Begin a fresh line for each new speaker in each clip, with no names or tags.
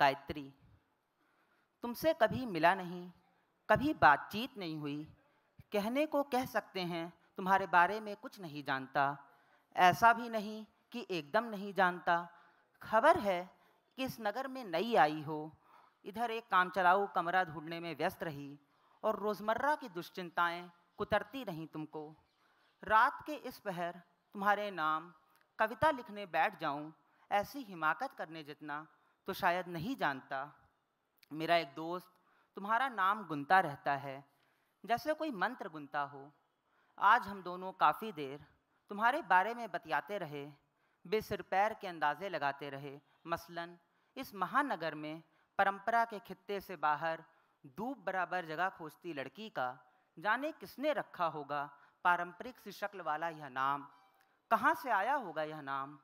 गायत्री तुमसे कभी मिला नहीं कभी बातचीत नहीं हुई कहने को कह सकते हैं तुम्हारे बारे में कुछ नहीं जानता ऐसा भी नहीं कि एकदम नहीं जानता खबर है कि इस नगर में नई आई हो इधर एक काम चलाऊ कमरा ढूंढने में व्यस्त रही और रोज़मर्रा की दुश्चिंताएं कुतरती रहीं तुमको रात के इस पहर तुम्हारे नाम कविता लिखने बैठ जाऊं ऐसी हिमाकत करने जितना तो शायद नहीं जानता मेरा एक दोस्त तुम्हारा नाम गुनता रहता है जैसे कोई मंत्र गुनता हो आज हम दोनों काफ़ी देर तुम्हारे बारे में बतियाते रहे बेसर पैर के अंदाजे लगाते रहे मसलन इस महानगर में परंपरा के खित्ते से बाहर धूप बराबर जगह खोजती लड़की का जाने किसने रखा होगा पारंपरिक सी शक्ल वाला यह नाम कहाँ से आया होगा यह नाम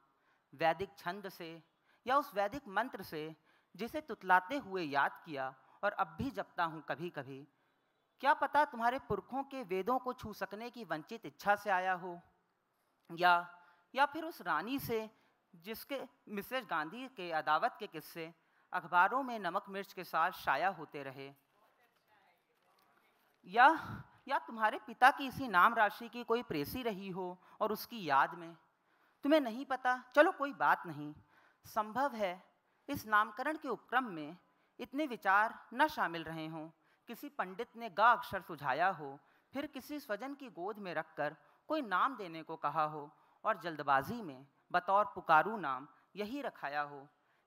वैदिक छंद से या उस वैदिक मंत्र से जिसे तुतलाते हुए याद किया और अब भी जपता हूँ कभी कभी क्या पता तुम्हारे पुरखों के वेदों को छू सकने की वंचित इच्छा से आया हो या या फिर उस रानी से जिसके मिसेज गांधी के अदावत के किस्से अखबारों में नमक मिर्च के साथ शाया होते रहे या या तुम्हारे पिता की इसी नाम राशि की कोई प्रेसी रही हो और उसकी याद में तुम्हें नहीं पता चलो कोई बात नहीं संभव है इस नामकरण के उपक्रम में इतने विचार न शामिल रहे हों किसी पंडित ने गा अक्षर सुझाया हो फिर किसी स्वजन की गोद में रखकर कोई नाम देने को कहा हो और जल्दबाजी में बतौर पुकारू नाम यही रखाया हो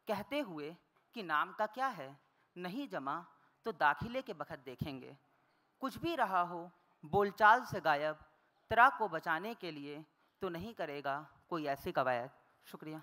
कहते हुए कि नाम का क्या है नहीं जमा तो दाखिले के बखत देखेंगे कुछ भी रहा हो बोलचाल से गायब तरा को बचाने के लिए तो नहीं करेगा कोई ऐसी कवायद शुक्रिया